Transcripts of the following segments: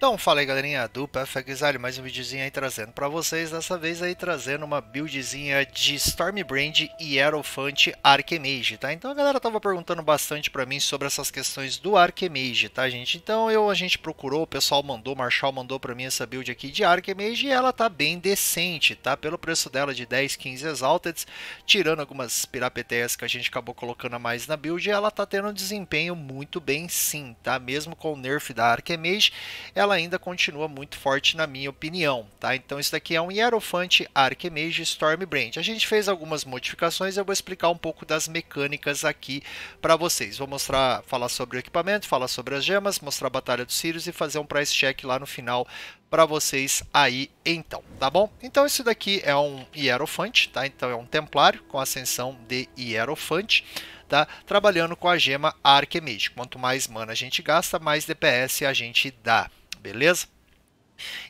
Então, fala aí galerinha do PFXL, mais um videozinho aí trazendo para vocês, dessa vez aí trazendo uma buildzinha de Stormbrand e Aerofant Archimage, tá? Então a galera tava perguntando bastante para mim sobre essas questões do Archimage, tá gente? Então eu a gente procurou, o pessoal mandou, o Marshall mandou para mim essa build aqui de Archimage e ela tá bem decente, tá? Pelo preço dela de 10, 15 Exalted, tirando algumas pirapeteias que a gente acabou colocando a mais na build, ela tá tendo um desempenho muito bem sim, tá? Mesmo com o nerf da Archimage, ela ela ainda continua muito forte na minha opinião, tá? Então isso daqui é um Hierofante Archimage Stormbrand. A gente fez algumas modificações, eu vou explicar um pouco das mecânicas aqui para vocês. Vou mostrar, falar sobre o equipamento, falar sobre as gemas, mostrar a Batalha dos Sirius e fazer um price check lá no final para vocês aí então, tá bom? Então isso daqui é um Hierofante, tá? Então é um Templário com ascensão de Hierofante, tá? Trabalhando com a gema Archimage. Quanto mais mana a gente gasta, mais DPS a gente dá, beleza?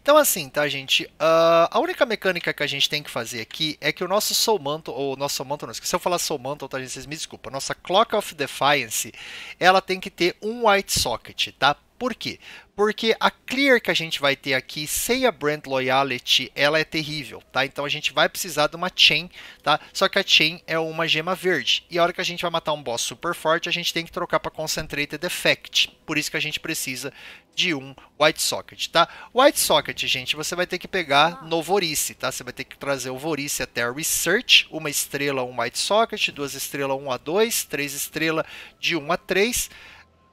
Então assim, tá gente, uh, a única mecânica que a gente tem que fazer aqui é que o nosso Soul Mantle, ou nosso Soul Mantle, não, se eu falar Soul Mantle, tá gente, vocês me desculpem nossa Clock of Defiance, ela tem que ter um White Socket, tá? Por quê? Porque a clear que a gente vai ter aqui sem a brand loyalty, ela é terrível, tá? Então a gente vai precisar de uma chain, tá? Só que a chain é uma gema verde. E a hora que a gente vai matar um boss super forte, a gente tem que trocar para concentrated effect. Por isso que a gente precisa de um white socket, tá? White socket, gente, você vai ter que pegar ah. no Vorice, tá? Você vai ter que trazer o Vorice até a research, uma estrela, um white socket, duas estrelas, um a 2, três estrelas de um a 3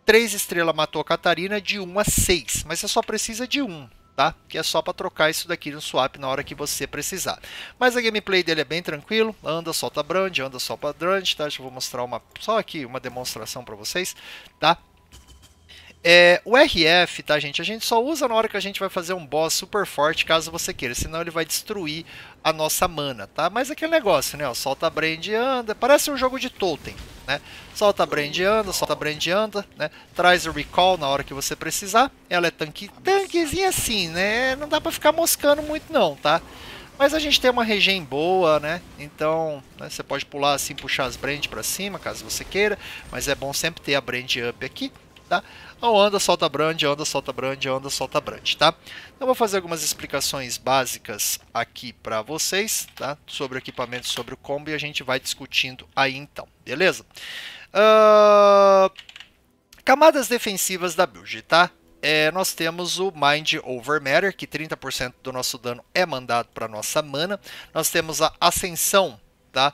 3 estrela matou a Catarina de 1 a 6, mas você só precisa de 1, tá? Que é só para trocar isso daqui no swap na hora que você precisar. Mas a gameplay dele é bem tranquilo, anda, solta brand, anda, solta brand, tá? Deixa eu vou mostrar uma só aqui uma demonstração para vocês, tá? É, o RF, tá, gente? A gente só usa na hora que a gente vai fazer um boss super forte, caso você queira. Senão ele vai destruir a nossa mana, tá? Mas aquele negócio, né? Ó, solta a brand e anda. Parece um jogo de totem, né? Solta a brand e anda, solta a brand e anda, né? Traz o recall na hora que você precisar. Ela é tanque, tanquezinha assim, né? Não dá pra ficar moscando muito não, tá? Mas a gente tem uma regen boa, né? Então, né, você pode pular assim, puxar as brand pra cima, caso você queira. Mas é bom sempre ter a brand up aqui tá? Então anda, solta brand, anda, solta brand, anda, solta brand, tá? Então vou fazer algumas explicações básicas aqui para vocês, tá? Sobre o equipamento, sobre o combo e a gente vai discutindo aí então, beleza? Uh... Camadas defensivas da build, tá? É, nós temos o Mind Over Matter, que 30% do nosso dano é mandado para nossa mana. Nós temos a Ascensão, tá?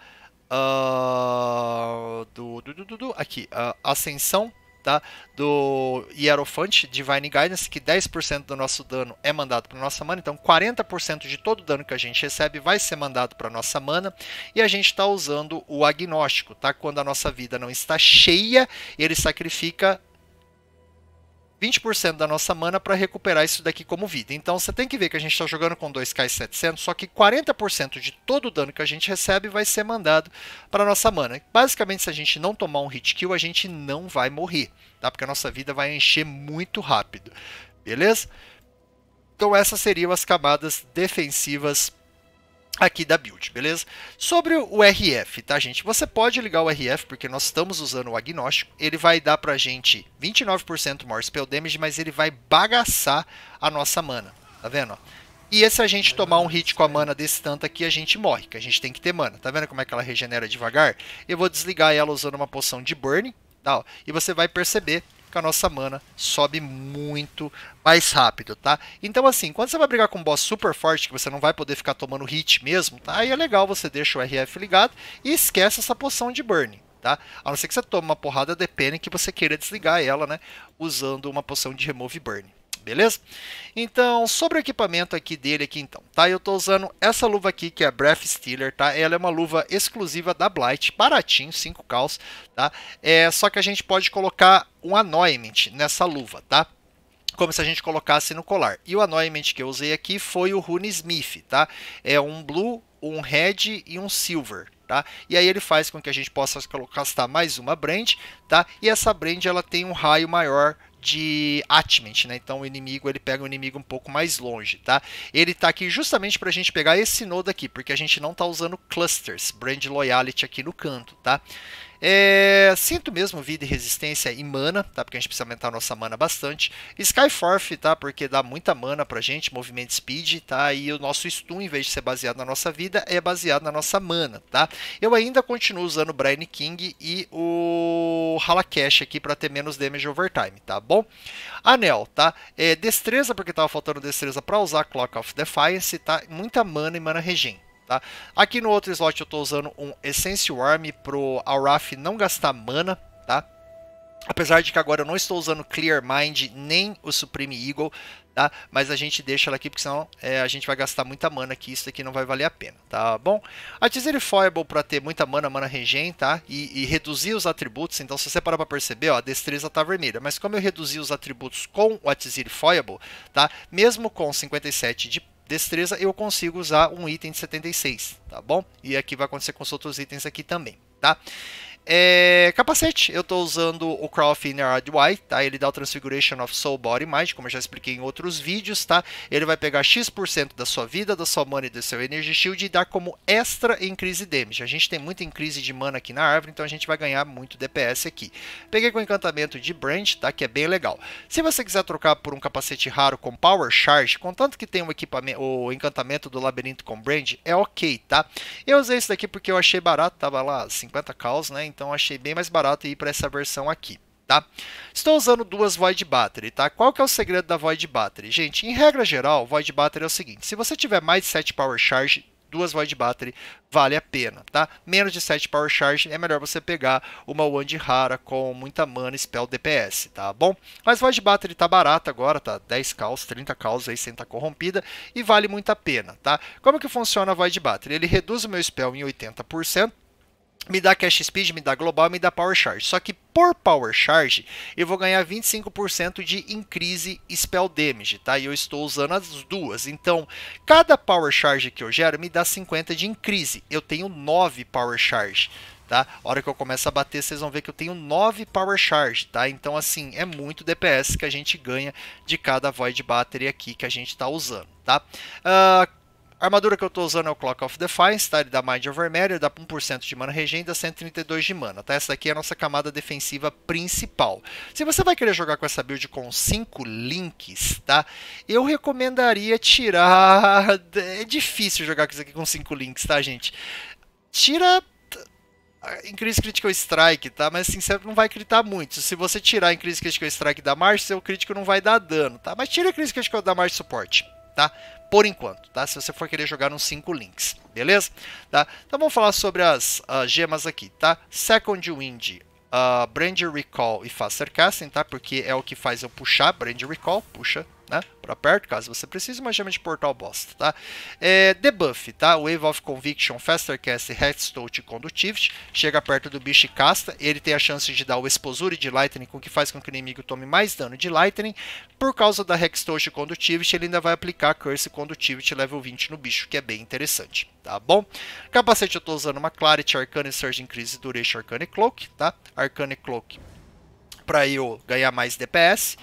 Uh, do, do, do, do, aqui, uh, Ascensão tá? do Hierofante Divine Guidance, que 10% do nosso dano é mandado para nossa mana, então 40% de todo o dano que a gente recebe vai ser mandado para nossa mana, e a gente está usando o agnóstico, tá? Quando a nossa vida não está cheia, ele sacrifica 20% da nossa mana para recuperar isso daqui como vida. Então você tem que ver que a gente está jogando com 2k e 700, só que 40% de todo o dano que a gente recebe vai ser mandado para nossa mana. Basicamente, se a gente não tomar um hit kill, a gente não vai morrer, tá? Porque a nossa vida vai encher muito rápido, beleza? Então essas seriam as camadas defensivas aqui da build, beleza? Sobre o RF, tá gente? Você pode ligar o RF porque nós estamos usando o agnóstico, ele vai dar pra gente 29% more spell damage, mas ele vai bagaçar a nossa mana, tá vendo? E se a gente tomar um hit com a mana desse tanto aqui, a gente morre, que a gente tem que ter mana. Tá vendo como é que ela regenera devagar? Eu vou desligar ela usando uma poção de burn, tá? e você vai perceber que a nossa mana sobe muito mais rápido, tá? Então, assim, quando você vai brigar com um boss super forte, que você não vai poder ficar tomando hit mesmo, tá? Aí é legal, você deixa o RF ligado e esquece essa poção de burn, tá? A não ser que você tome uma porrada de pena que você queira desligar ela, né? Usando uma poção de remove burn beleza? Então, sobre o equipamento aqui dele aqui então, tá? Eu estou usando essa luva aqui, que é a Breath Stealer, tá? Ela é uma luva exclusiva da Blight, baratinho, 5 caus, tá? É, só que a gente pode colocar um Anoiment nessa luva, tá? como se a gente colocasse no colar. E o anointment que eu usei aqui foi o Rune Smith, tá? É um blue, um red e um silver, tá? E aí ele faz com que a gente possa castar mais uma brand, tá? E essa brand ela tem um raio maior de atment, né? Então o inimigo ele pega o inimigo um pouco mais longe, tá? Ele está aqui justamente para a gente pegar esse nodo aqui, porque a gente não está usando clusters, brand loyalty aqui no canto, tá? É, sinto mesmo vida e resistência e mana, tá? Porque a gente precisa aumentar a nossa mana bastante. Skyforth, tá? Porque dá muita mana pra gente, movimento speed, tá? E o nosso stun, em vez de ser baseado na nossa vida, é baseado na nossa mana, tá? Eu ainda continuo usando o Brian King e o Halakash aqui pra ter menos damage overtime, tá bom? Anel, tá? É, destreza, porque tava faltando destreza pra usar Clock of Defiance, tá? Muita mana e mana regen, tá? Aqui no outro slot eu estou usando um Essence Worm pro Auraf não gastar mana, tá? Apesar de que agora eu não estou usando Clear Mind nem o Supreme Eagle, tá? Mas a gente deixa ela aqui, porque senão é, a gente vai gastar muita mana aqui, isso aqui não vai valer a pena, tá bom? A Tizere Fireball para ter muita mana, mana regen, tá? E, e, reduzir os atributos, então se você parar para perceber, ó, a destreza tá vermelha, mas como eu reduzi os atributos com o Atizir Fireball, tá? Mesmo com 57 de destreza, eu consigo usar um item de 76, tá bom? E aqui vai acontecer com os outros itens aqui também, tá? É, capacete, eu estou usando o Croft Inner Eye, tá? Ele dá o Transfiguration of Soul Body Mind, como eu já expliquei em outros vídeos, tá? Ele vai pegar X% da sua vida, da sua mana e do seu Energy Shield e dar como extra em crise damage. A gente tem muito em crise de mana aqui na árvore, então a gente vai ganhar muito DPS aqui. Peguei com o encantamento de Branch, tá? Que é bem legal. Se você quiser trocar por um capacete raro com Power Charge, contanto que tenha um o encantamento do labirinto com Branch, é ok, tá? Eu usei isso daqui porque eu achei barato, tava lá 50 caos, né? então achei bem mais barato ir para essa versão aqui. Tá? Estou usando duas Void Battery, tá? Qual que é o segredo da Void Battery? Gente, em regra geral, Void Battery é o seguinte, se você tiver mais de 7 Power Charge, duas Void Battery vale a pena, tá? Menos de 7 Power Charge é melhor você pegar uma Wand rara com muita mana e Spell DPS, tá bom? Mas Void Battery tá barata agora, tá? 10 caos, 30 caos aí sem tá corrompida e vale muito a pena, tá? Como que funciona a Void Battery? Ele reduz o meu Spell em 80%, me dá Cash speed, me dá global, me dá power charge. Só que por power charge, eu vou ganhar 25% de increase spell damage, tá? E eu estou usando as duas. Então, cada power charge que eu gero me dá 50 de increase. Eu tenho 9 power charge. Tá? A hora que eu começo a bater, vocês vão ver que eu tenho 9 Power Charge, tá? Então, assim, é muito DPS que a gente ganha de cada Void Battery aqui que a gente está usando, tá? Uh, armadura que eu estou usando é o Clock of Defiance, tá? Ele dá Mind Vermelho, dá 1% de mana regenda, 132 de mana, tá? Essa daqui é a nossa camada defensiva principal. Se você vai querer jogar com essa build com 5 links, tá? Eu recomendaria tirar... É difícil jogar com isso aqui com 5 links, tá, gente? Tira ah, Increase Critical Strike, tá? Mas assim, você não vai critar muito. Se você tirar Increase Critical Strike da marcha, seu crítico não vai dar dano, tá? Mas tira Increase Critical da marcha suporte tá? Por enquanto, tá? Se você for querer jogar nos cinco links, beleza? Tá? Então vamos falar sobre as uh, gemas aqui, tá? Second Wind, uh, Brand Recall e Faster Casting, tá? Porque é o que faz eu puxar Brand Recall, puxa né? Para perto, caso você precise, uma gema de portal bosta, tá? É, debuff, tá? Wave of Conviction, Faster Cast, Headstote e Conductivity. Chega perto do bicho e casta. Ele tem a chance de dar o Exposure de Lightning, com o que faz com que o inimigo tome mais dano de Lightning. Por causa da Hextoche e Conductivity, ele ainda vai aplicar Curse Conductivity level 20 no bicho, que é bem interessante, tá bom? Capacete eu estou usando uma Clarity, Arcane, Surge Increase, Duration, Arcane Cloak, tá? Arcane Cloak para eu ganhar mais DPS.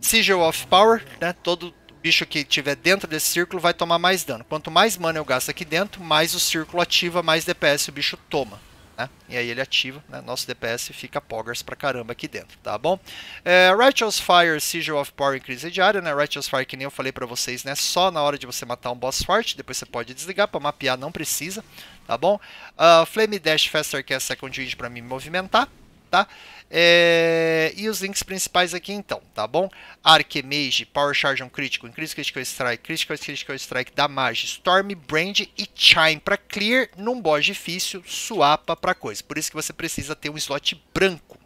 Sigil of Power, né? Todo bicho que tiver dentro desse círculo vai tomar mais dano. Quanto mais mana eu gasto aqui dentro, mais o círculo ativa, mais DPS o bicho toma. Né? E aí ele ativa, né? nosso DPS fica poggers pra caramba aqui dentro, tá bom? É, Righteous Fire, Sigil of Power Increase diária, né? Righteous Fire, que nem eu falei pra vocês, né? Só na hora de você matar um boss forte, depois você pode desligar, pra mapear não precisa, tá bom? Uh, Flame Dash Faster, que é a Second Wind pra me movimentar, tá? É, e os links principais aqui então, tá bom? Archimage, Power Charge on Critical, Increase Critical Strike, Critical Critical Strike, Damage, Storm, Brand e Chime para clear num boss difícil, suapa para coisa. Por isso que você precisa ter um slot branco,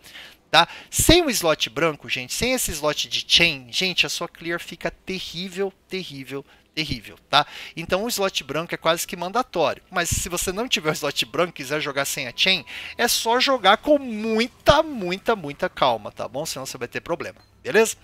tá? Sem o slot branco, gente, sem esse slot de chain, gente, a sua clear fica terrível, terrível, terrível, tá? Então o slot branco é quase que mandatório. Mas se você não tiver o slot branco e quiser jogar sem a chain, é só jogar com muita, muita, muita calma, tá bom? Senão você vai ter problema, beleza?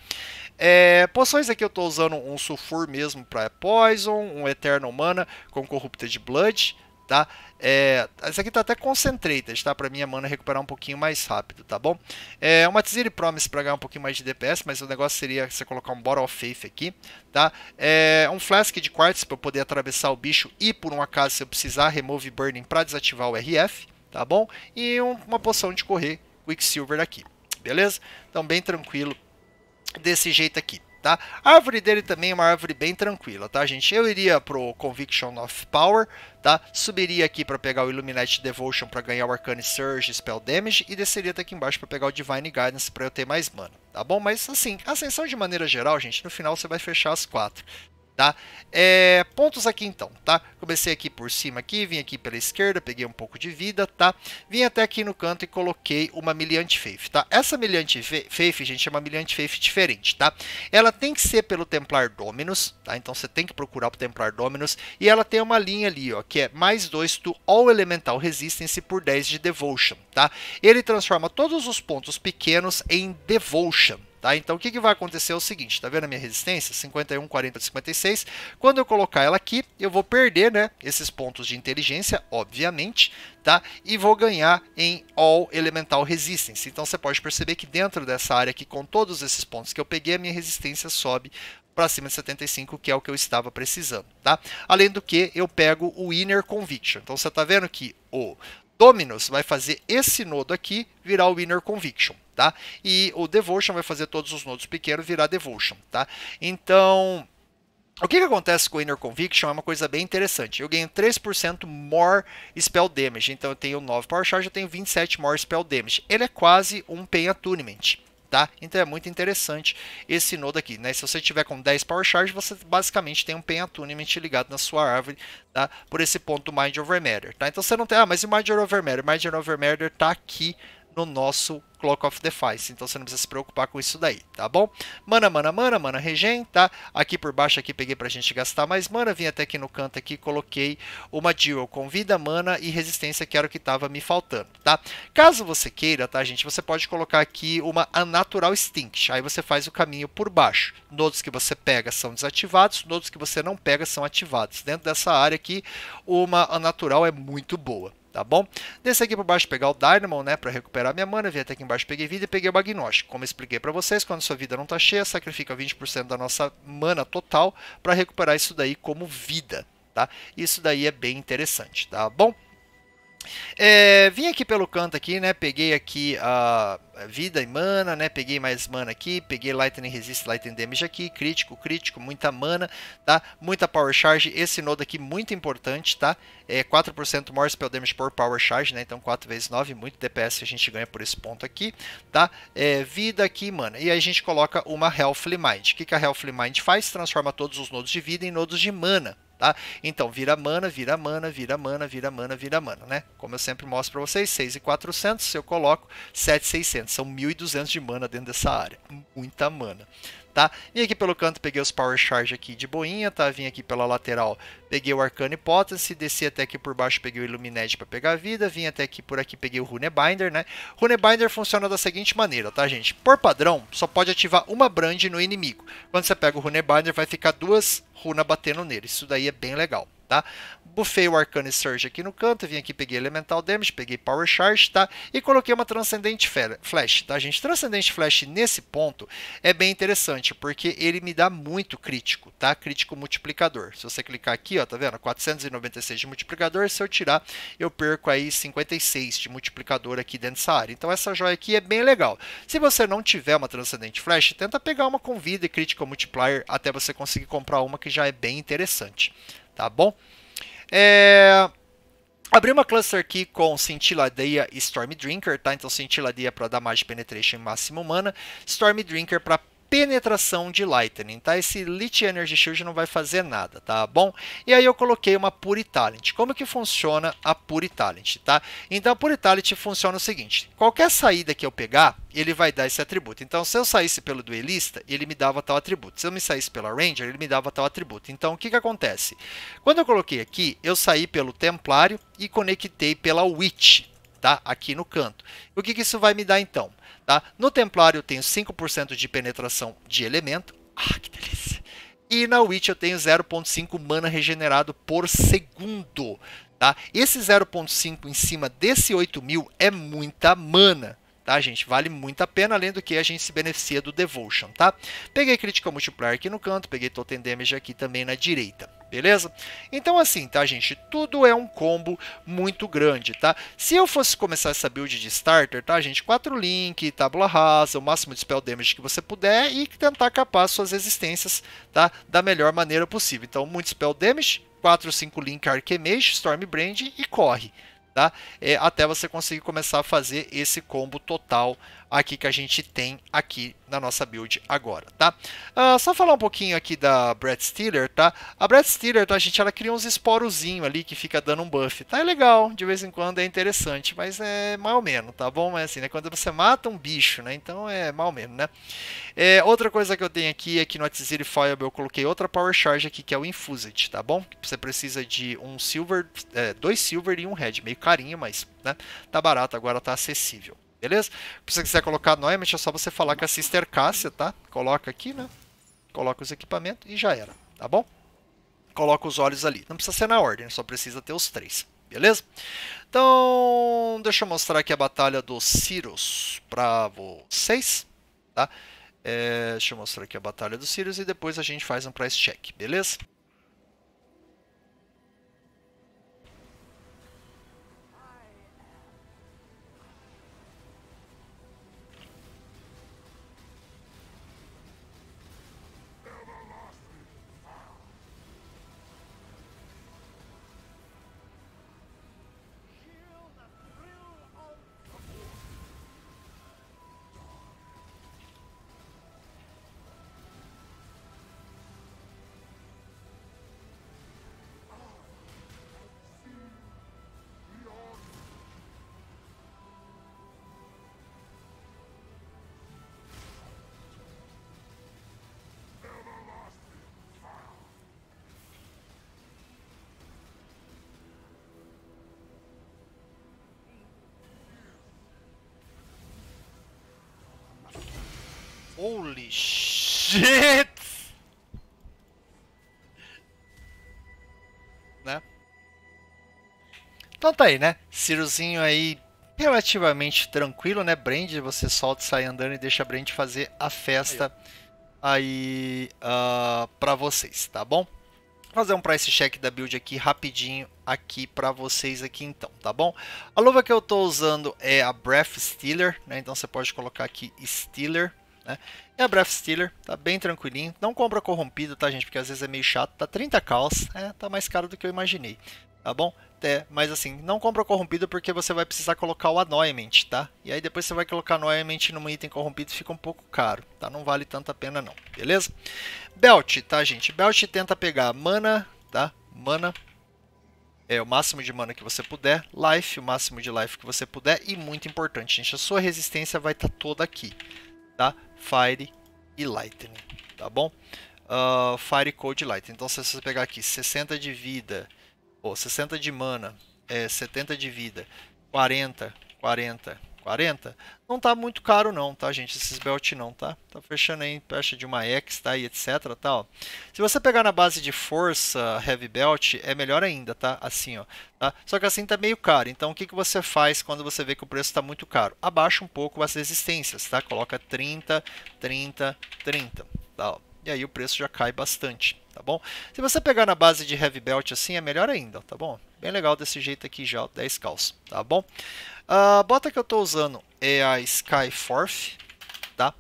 É, poções aqui eu estou usando um Sulfur mesmo para Poison, um Eternal Mana com Corrupted Blood, tá? É, essa aqui tá até concentrada tá? Pra minha mana recuperar um pouquinho mais rápido, tá bom? É uma Tziri Promise pra ganhar um pouquinho mais de DPS, mas o negócio seria você colocar um Bottle of Faith aqui, tá? É um Flask de Quartz pra eu poder atravessar o bicho e, por um acaso, se eu precisar, Remove Burning pra desativar o RF, tá bom? E um, uma poção de correr Quicksilver aqui, beleza? Então, bem tranquilo desse jeito aqui tá? A árvore dele também é uma árvore bem tranquila, tá, gente? Eu iria pro Conviction of Power, tá? Subiria aqui para pegar o Illuminate Devotion para ganhar o Arcane Surge Spell Damage e desceria até aqui embaixo para pegar o Divine Guidance para eu ter mais mana, tá bom? Mas assim, ascensão de maneira geral, gente, no final você vai fechar as quatro. Tá? É, pontos aqui então, tá? Comecei aqui por cima aqui, vim aqui pela esquerda, peguei um pouco de vida, tá? Vim até aqui no canto e coloquei uma miliante faith, tá? Essa miliante faith, gente, é uma miliante faith diferente, tá? Ela tem que ser pelo Templar Dominus, tá? Então você tem que procurar o Templar Dominus e ela tem uma linha ali, ó, que é mais 2 do All Elemental Resistance por 10 de Devotion, tá? Ele transforma todos os pontos pequenos em Devotion, Tá? Então, o que, que vai acontecer é o seguinte, tá vendo a minha resistência? 51, 40, 56. Quando eu colocar ela aqui, eu vou perder né, esses pontos de inteligência, obviamente, tá? e vou ganhar em All Elemental Resistance. Então, você pode perceber que dentro dessa área aqui, com todos esses pontos que eu peguei, a minha resistência sobe para cima de 75, que é o que eu estava precisando, tá? Além do que, eu pego o Inner Conviction. Então, você está vendo que o Dominus vai fazer esse nodo aqui virar o Inner Conviction, tá? E o Devotion vai fazer todos os nodos pequenos virar Devotion, tá? Então, o que, que acontece com o Inner Conviction é uma coisa bem interessante. Eu ganho 3% more spell damage, então eu tenho 9 power charge, eu tenho 27 more spell damage. Ele é quase um Pain Attunement, tá? Então é muito interessante esse nodo aqui, né? Se você tiver com 10 Power Charge, você basicamente tem um Pen Attunement ligado na sua árvore, tá? Por esse ponto Mind Over Matter, tá? Então você não tem, ah, mas e Mind Over Matter? Mind Over Matter tá aqui no nosso Clock of Defiance. Então você não precisa se preocupar com isso daí, tá bom? Mana, mana, mana, mana, regen, tá? Aqui por baixo aqui peguei pra gente gastar mais mana, vim até aqui no canto aqui, coloquei uma dual com vida, mana e resistência, que era o que tava me faltando, tá? Caso você queira, tá, gente, você pode colocar aqui uma Natural Extinct, aí você faz o caminho por baixo. Nodos que você pega são desativados, nodos que você não pega são ativados. Dentro dessa área aqui, uma Natural é muito boa, tá bom? Desci aqui para baixo pegar o Dynamo, né, para recuperar minha mana, vim até aqui embaixo, peguei vida e peguei o Magnóstico. Como expliquei para vocês, quando sua vida não tá cheia, sacrifica 20% da nossa mana total para recuperar isso daí como vida, tá? Isso daí é bem interessante, tá bom? É, vim aqui pelo canto aqui, né? Peguei aqui a vida e mana, né? Peguei mais mana aqui, peguei Lightning Resist, Lightning Damage aqui, crítico, crítico, muita mana, tá? Muita Power Charge, esse nodo aqui muito importante, tá? É 4% more spell damage por Power Charge, né? Então 4 vezes 9, muito DPS a gente ganha por esse ponto aqui, tá? É, vida aqui, mana. E aí a gente coloca uma Healthly Mind. O que, que a Healthly Mind faz? Transforma todos os nodos de vida em nodos de mana, tá? Então, vira mana, vira mana, vira mana, vira mana, vira mana, né? Como eu sempre mostro para vocês, 6,400, se eu coloco 7,600, são 1.200 de mana dentro dessa área. Muita mana tá? Vim aqui pelo canto, peguei os Power Charge aqui de boinha, tá? Vim aqui pela lateral, peguei o Arcana Hipótese, desci até aqui por baixo, peguei o Illumined para pegar a vida, vim até aqui por aqui, peguei o Runebinder, né? Runebinder funciona da seguinte maneira, tá, gente? Por padrão, só pode ativar uma brand no inimigo. Quando você pega o Runebinder, vai ficar duas runas batendo nele. Isso daí é bem legal, tá? bufei o Arcane Surge aqui no canto, vim aqui, peguei Elemental Damage, peguei Power Charge, tá? E coloquei uma Transcendente Flash, tá, gente? Transcendente Flash nesse ponto é bem interessante, porque ele me dá muito crítico, tá? Crítico multiplicador. Se você clicar aqui, ó, tá vendo? 496 de multiplicador, se eu tirar, eu perco aí 56 de multiplicador aqui dentro dessa área. Então essa joia aqui é bem legal. Se você não tiver uma Transcendente Flash, tenta pegar uma com vida e Critical Multiplier até você conseguir comprar uma que já é bem interessante, tá bom? É... Abri uma cluster aqui com Cintiladeia e Storm Drinker, tá? Então Cintiladeia para dar mais penetration máxima humana, Storm Drinker para penetração de Lightning, tá? Esse lit Energy Shield não vai fazer nada, tá bom? E aí eu coloquei uma Puri Talent. Como que funciona a Puri Talent, tá? Então a Puri Talent funciona o seguinte, qualquer saída que eu pegar, ele vai dar esse atributo. Então se eu saísse pelo duelista, ele me dava tal atributo. Se eu me saísse pela Ranger, ele me dava tal atributo. Então o que que acontece? Quando eu coloquei aqui, eu saí pelo Templário e conectei pela Witch, tá? aqui no canto. O que, que isso vai me dar então? Tá? No Templário eu tenho 5% de penetração de elemento. Ah, que delícia! E na Witch eu tenho 0.5 mana regenerado por segundo. Tá? Esse 0.5 em cima desse 8.000 é muita mana tá, gente? Vale muito a pena, além do que a gente se beneficia do Devotion, tá? Peguei Critical Multiplier aqui no canto, peguei Totem Damage aqui também na direita, beleza? Então assim, tá, gente? Tudo é um combo muito grande, tá? Se eu fosse começar essa build de starter, tá, gente? 4 Link, Tabula Rasa, o máximo de Spell Damage que você puder e tentar capar suas resistências, tá? Da melhor maneira possível. Então, muito Spell Damage, 4 ou 5 Link Storm Brand e corre, tá? É, até você conseguir começar a fazer esse combo total aqui que a gente tem aqui na nossa build agora, tá? Uh, só falar um pouquinho aqui da Brad Steeler, tá? A Brad Steeler, tá, gente, ela cria uns esporozinho ali que fica dando um buff, tá? É legal, de vez em quando é interessante, mas é mal menos, tá bom? É assim, né? Quando você mata um bicho, né? Então é mal menos, né? É, outra coisa que eu tenho aqui é que no Atziri Fire eu coloquei outra Power Charge aqui, que é o Infused, tá bom? Você precisa de um Silver, é, dois Silver e um Red, meio carinho, mas né? tá barato, agora tá acessível. Beleza? Se você quiser colocar novamente, é só você falar com a Sister Cássia, tá? Coloca aqui, né? Coloca os equipamentos e já era, tá bom? Coloca os olhos ali. Não precisa ser na ordem, só precisa ter os três, beleza? Então, deixa eu mostrar aqui a batalha dos Cirus para vocês, tá? É, deixa eu mostrar aqui a batalha dos Sirius e depois a gente faz um price check, beleza? Holy shit! Né? Então tá aí, né? Cirozinho aí relativamente tranquilo, né? Brand, você solta, sai andando e deixa a Brand fazer a festa aí, aí uh, pra vocês, tá bom? Vou fazer um price check da build aqui rapidinho aqui para vocês aqui então, tá bom? A luva que eu estou usando é a Breath Stealer, né? Então você pode colocar aqui Stealer. Né? E a Breath Stealer tá bem tranquilinho. Não compra corrompido, tá, gente? Porque às vezes é meio chato. Tá 30 caos, é, tá mais caro do que eu imaginei. Tá bom? É, mas assim, não compra corrompido porque você vai precisar colocar o Annoyment, tá? E aí depois você vai colocar Annoyment num item corrompido fica um pouco caro, tá? Não vale tanto a pena não, beleza? Belt, tá, gente? Belt tenta pegar mana, tá? Mana, é o máximo de mana que você puder, life, o máximo de life que você puder, e muito importante, gente, a sua resistência vai estar tá toda aqui, tá? Fire e Lightning, tá bom? Uh, Fire, Cold e Lightning. Então, se você pegar aqui 60 de vida, ou 60 de mana, é, 70 de vida, 40, 40, 40. Não tá muito caro não, tá, gente? Esses belt não, tá? Tá fechando aí perto de uma X, tá? E etc, tal. Tá, Se você pegar na base de força heavy belt, é melhor ainda, tá? Assim, ó. Tá? Só que assim tá meio caro. Então, o que, que você faz quando você vê que o preço tá muito caro? Abaixa um pouco as resistências, tá? Coloca 30, 30, 30, tá? Ó e aí o preço já cai bastante, tá bom? Se você pegar na base de heavy belt assim, é melhor ainda, tá bom? Bem legal desse jeito aqui já, 10 calças, tá bom? A bota que eu estou usando é a Skyforth, tá?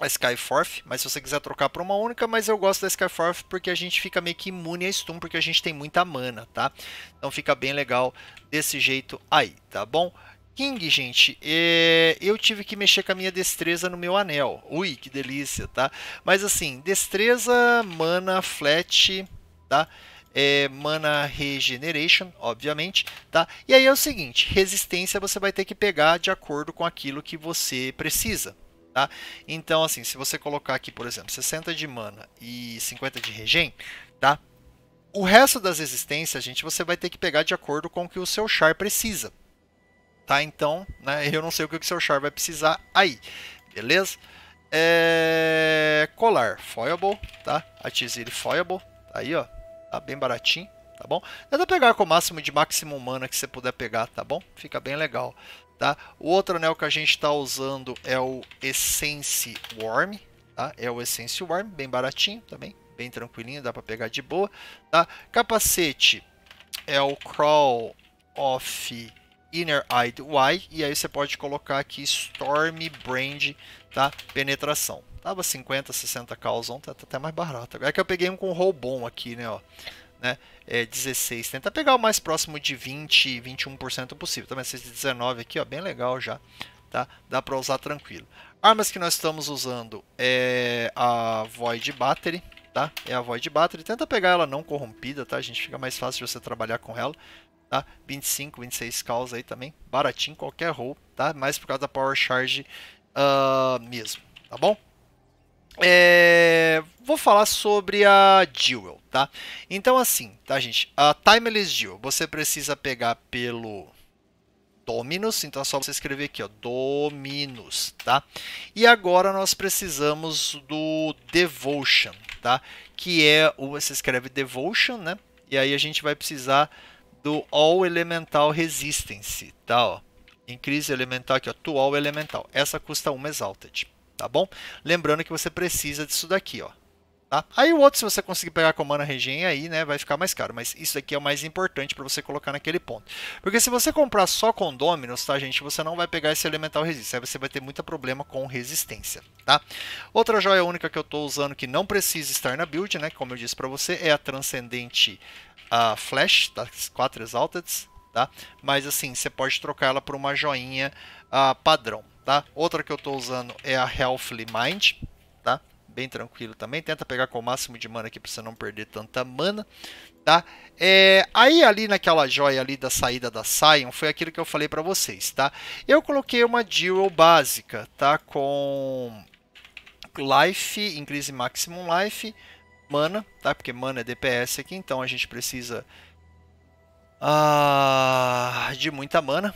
a Skyforth, mas se você quiser trocar por uma única, mas eu gosto da Skyforth porque a gente fica meio que imune a stun, porque a gente tem muita mana, tá? Então fica bem legal desse jeito aí, tá bom? King, gente, é... eu tive que mexer com a minha destreza no meu anel. Ui, que delícia, tá? Mas assim, destreza, mana, flat, tá? É, mana regeneration, obviamente, tá? E aí é o seguinte, resistência você vai ter que pegar de acordo com aquilo que você precisa, tá? Então, assim, se você colocar aqui, por exemplo, 60 de mana e 50 de regen, tá? O resto das resistências, gente, você vai ter que pegar de acordo com o que o seu char precisa, tá? Então, né, eu não sei o que o seu char vai precisar aí, beleza? É... Colar, foilable, tá? A Tiziri foilable, tá aí, ó, tá bem baratinho, tá bom? Tenta é pegar com o máximo de máximo humana que você puder pegar, tá bom? Fica bem legal, tá? O outro anel que a gente está usando é o Essence Worm, tá? É o Essence Worm, bem baratinho também, bem tranquilinho, dá para pegar de boa, tá? Capacete é o Crawl of Inner-Eyed Y, e aí você pode colocar aqui Storm Brand, tá? Penetração. Tava 50, 60 causão, tá, tá até mais barato. Agora é que eu peguei um com roll aqui, né, ó. Né? É 16, tenta pegar o mais próximo de 20, 21% possível. Também tá 19 aqui, ó, bem legal já, tá? Dá para usar tranquilo. Armas que nós estamos usando é a Void Battery, tá? É a Void Battery. Tenta pegar ela não corrompida, tá? A gente fica mais fácil de você trabalhar com ela tá? 25, 26 calls aí também, baratinho, qualquer roll, tá? Mais por causa da Power Charge uh, mesmo, tá bom? É, vou falar sobre a Jewel, tá? Então assim, tá gente, a Timeless Jewel, você precisa pegar pelo Dominus, então é só você escrever aqui, ó, Dominus, tá? E agora nós precisamos do Devotion, tá? Que é, o, você escreve Devotion, né? E aí a gente vai precisar do All Elemental Resistance, tá? Ó. Em crise elemental aqui, ó, to All Elemental. Essa custa 1 Exalted, tá bom? Lembrando que você precisa disso daqui, ó. Tá? Aí o outro, se você conseguir pegar com mana regen aí, né, vai ficar mais caro. Mas isso aqui é o mais importante para você colocar naquele ponto. Porque se você comprar só com tá, gente, você não vai pegar esse Elemental Resistance. Aí você vai ter muito problema com resistência, tá? Outra joia única que eu estou usando que não precisa estar na build, né, como eu disse para você, é a Transcendente a flash das tá? quatro exaltadas, tá? Mas assim, você pode trocar ela por uma joinha a ah, padrão, tá? Outra que eu estou usando é a Healthly Mind, tá? Bem tranquilo também. Tenta pegar com o máximo de mana aqui para você não perder tanta mana, tá? É, aí ali naquela joia ali da saída da Sion foi aquilo que eu falei para vocês, tá? Eu coloquei uma dual básica, tá? Com Life, increase maximum life, mana, tá? Porque mana é DPS aqui, então a gente precisa ah, de muita mana,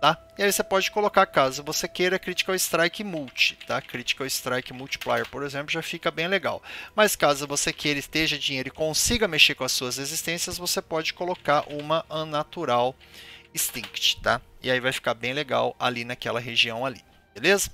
tá? E aí você pode colocar, caso você queira, Critical Strike Multi, tá? Critical Strike Multiplier, por exemplo, já fica bem legal. Mas caso você queira, esteja dinheiro e consiga mexer com as suas existências, você pode colocar uma Unnatural Instinct, tá? E aí vai ficar bem legal ali naquela região ali, beleza?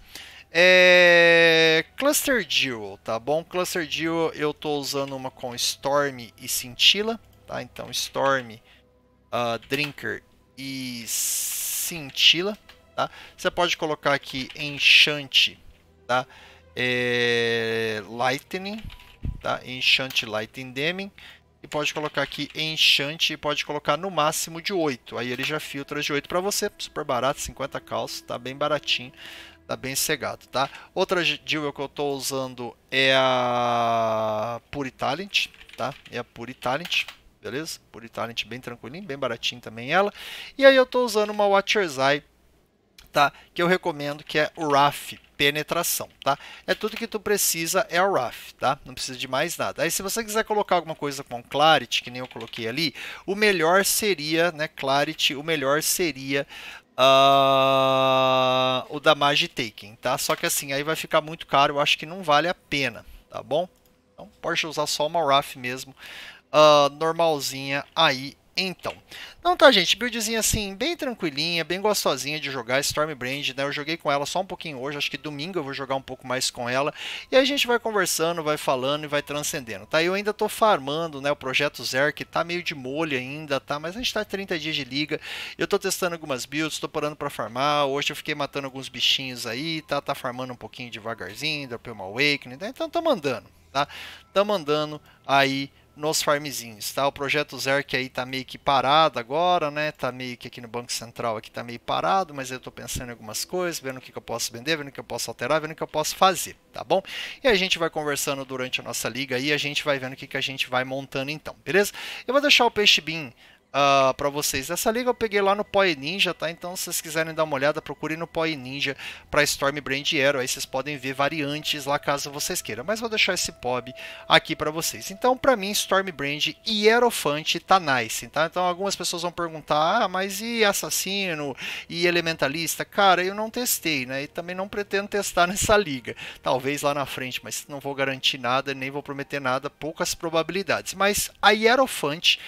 É... Cluster Duo, tá bom? Cluster Duo eu estou usando uma com Storm e Cintila, tá? Então Storm, uh, Drinker e Cintila, tá? Você pode colocar aqui Enchant, tá? É... Lightning, tá? Enchant Lightning Deming. E pode colocar aqui Enchant e pode colocar no máximo de 8. Aí ele já filtra de 8 para você, super barato, 50 calços, tá bem baratinho tá bem cegado, tá? Outra jewel que eu estou usando é a Pure Talent, tá? É a Pure Talent, beleza? Pure Talent bem tranquilinho, bem baratinho também ela. E aí eu estou usando uma Watcher's Eye, tá? Que eu recomendo, que é o RAF, penetração, tá? É tudo que tu precisa é o RAF, tá? Não precisa de mais nada. Aí se você quiser colocar alguma coisa com Clarity, que nem eu coloquei ali, o melhor seria, né, Clarity, o melhor seria uh, o damage taking, tá? Só que assim, aí vai ficar muito caro, eu acho que não vale a pena, tá bom? Então, pode usar só uma RAF mesmo, uh, normalzinha aí então, não tá, gente, buildzinha assim, bem tranquilinha, bem gostosinha de jogar, Stormbrand, né? Eu joguei com ela só um pouquinho hoje, acho que domingo eu vou jogar um pouco mais com ela. E aí a gente vai conversando, vai falando e vai transcendendo, tá? Eu ainda tô farmando, né? O projeto Zerk tá meio de molho ainda, tá? Mas a gente tá 30 dias de liga, eu tô testando algumas builds, tô parando pra farmar. Hoje eu fiquei matando alguns bichinhos aí, tá? Tá farmando um pouquinho devagarzinho, dropei uma Awakening, né? Então tá mandando, tá? Tá mandando aí nos farmzinhos, tá? O projeto Zerk aí tá meio que parado agora, né? Tá meio que aqui no Banco Central aqui tá meio parado, mas eu tô pensando em algumas coisas, vendo o que, que eu posso vender, vendo o que eu posso alterar, vendo o que eu posso fazer, tá bom? E a gente vai conversando durante a nossa liga aí, a gente vai vendo o que, que a gente vai montando então, beleza? Eu vou deixar o Peixe Bean uh, ah, para vocês. Essa liga eu peguei lá no Poi Ninja, tá? Então se vocês quiserem dar uma olhada, procurem no Poi Ninja para Stormbrand Hero. Aí vocês podem ver variantes lá caso vocês queiram. Mas vou deixar esse POB aqui para vocês. Então para mim Stormbrand e Aerofante tá nice, tá? Então algumas pessoas vão perguntar, ah, mas e Assassino e Elementalista? Cara, eu não testei, né? E também não pretendo testar nessa liga. Talvez lá na frente, mas não vou garantir nada, nem vou prometer nada, poucas probabilidades. Mas a Hierophante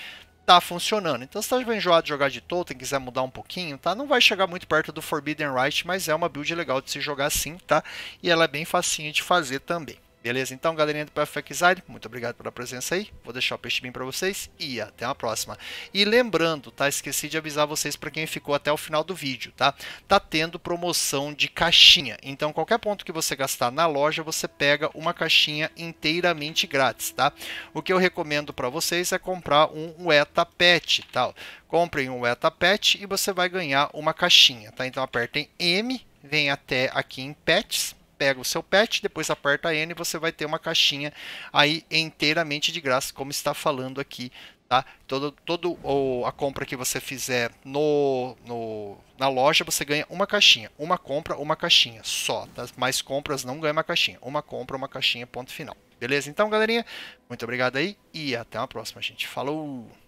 tá funcionando. Então, se tá enjoado de jogar de Tolkien, quiser mudar um pouquinho, tá? Não vai chegar muito perto do Forbidden Right, mas é uma build legal de se jogar sim, tá? E ela é bem facinha de fazer também. Beleza? Então, galerinha do Perfect Exile, muito obrigado pela presença aí. Vou deixar o peixe bem para vocês e até a próxima. E lembrando, tá? Esqueci de avisar vocês para quem ficou até o final do vídeo, tá? Tá tendo promoção de caixinha. Então, qualquer ponto que você gastar na loja, você pega uma caixinha inteiramente grátis, tá? O que eu recomendo para vocês é comprar um ETA Pet, tal. Tá? Comprem um ETA Pet e você vai ganhar uma caixinha, tá? Então, apertem M, vem até aqui em Pets pega o seu pet, depois aperta N e você vai ter uma caixinha aí inteiramente de graça, como está falando aqui, tá? Todo, todo a compra que você fizer no, no na loja você ganha uma caixinha, uma compra, uma caixinha só. Tá? Mais compras não ganha uma caixinha, uma compra, uma caixinha, ponto final. Beleza? Então, galerinha, muito obrigado aí e até uma próxima, gente. Falou!